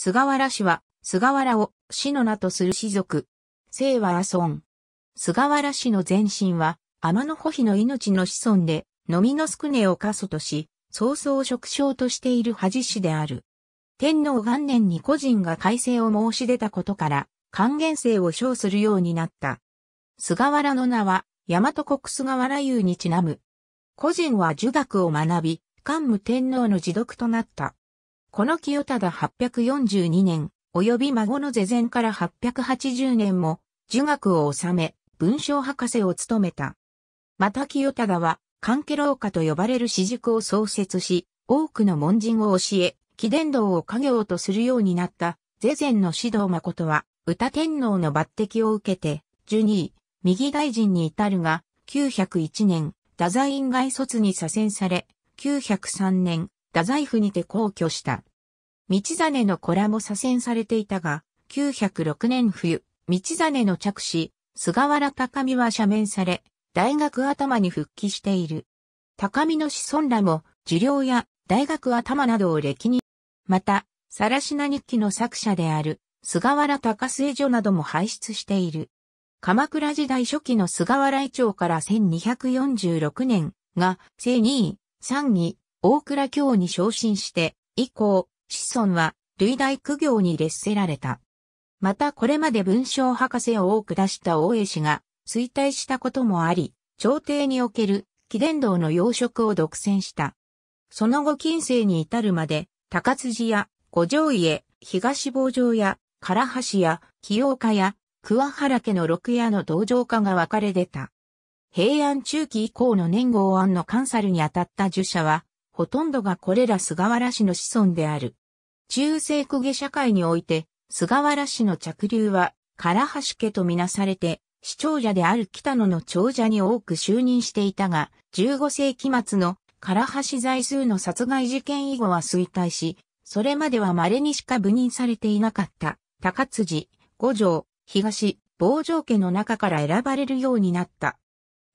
菅原氏は、菅原を氏の名とする氏族。姓は阿孫。菅原氏の前身は、天の保比の命の子孫で、のみのすくねを過疎とし、早々職称としている恥氏である。天皇元年に個人が改正を申し出たことから、還元性を称するようになった。菅原の名は、大和国菅原優にちなむ。個人は儒学を学び、桓武天皇の持読となった。この清忠842年、及び孫の是前から880年も、儒学を治め、文章博士を務めた。また清忠は、関家老家と呼ばれる私塾を創設し、多くの門人を教え、貴殿堂を家業とするようになった、是前の指導誠は、歌天皇の抜擢を受けて、ジュニー、右大臣に至るが、901年、太宰院外卒に左遷され、903年、太宰府にて皇居した。道真の子らも左遷されていたが、906年冬、道真の着手、菅原高見は赦免され、大学頭に復帰している。高見の子孫らも、受領や大学頭などを歴任。また、さらしな日記の作者である、菅原高末女なども輩出している。鎌倉時代初期の菅原一長から1246年が、正二位、三位、大倉京に昇進して、以降、子孫は、類大苦行に列せられた。またこれまで文章博士を多く出した大江氏が衰退したこともあり、朝廷における貴殿堂の養殖を独占した。その後近世に至るまで、高辻や五条家、東坊城や唐橋や清岡や桑原家の六屋の道場家が分かれ出た。平安中期以降の年号案の関サルにあたった樹者は、ほとんどがこれら菅原氏の子孫である。中世公家社会において、菅原氏の着流は、唐橋家とみなされて、市長者である北野の長者に多く就任していたが、15世紀末の唐橋在数の殺害事件以後は衰退し、それまでは稀にしか部任されていなかった、高辻、五条、東、傍城家の中から選ばれるようになった。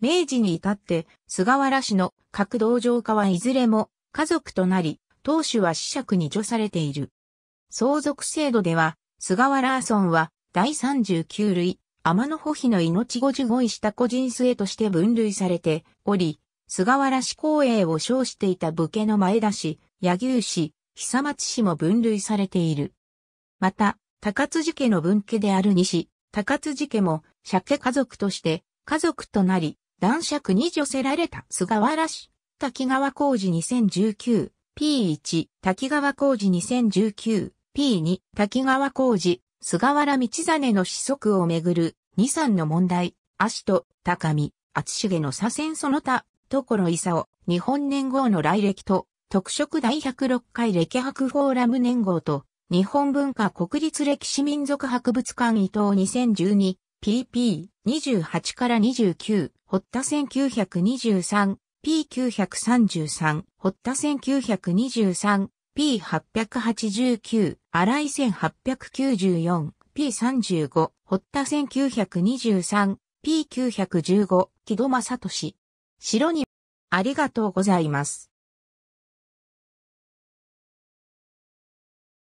明治に至って菅原氏の各道場家はいずれも家族となり、当主は子爵に除されている。相続制度では、菅原村は第39類、天の保秘の命55位した個人末として分類されており、菅原氏公営を称していた武家の前田氏、柳生氏、久松氏も分類されている。また、高津寺家の分家である西、高津寺家も、鮭家族として、家族となり、男爵に寄せられた菅原氏、滝川浩二 2019P1、滝川浩二 2019P2、滝川工事菅原道真の子息をめぐる、二三の問題、足と高見、厚重の左遷その他、所を日本年号の来歴と、特色第106回歴博フォーラム年号と、日本文化国立歴史民族博物館伊藤 2012PP 28から29、ホッタ 1923P933、p 9ホッタ1923、P889、新井1894、P35、ホッタ1923、P915、木戸正俊。城に、ありがとうございます。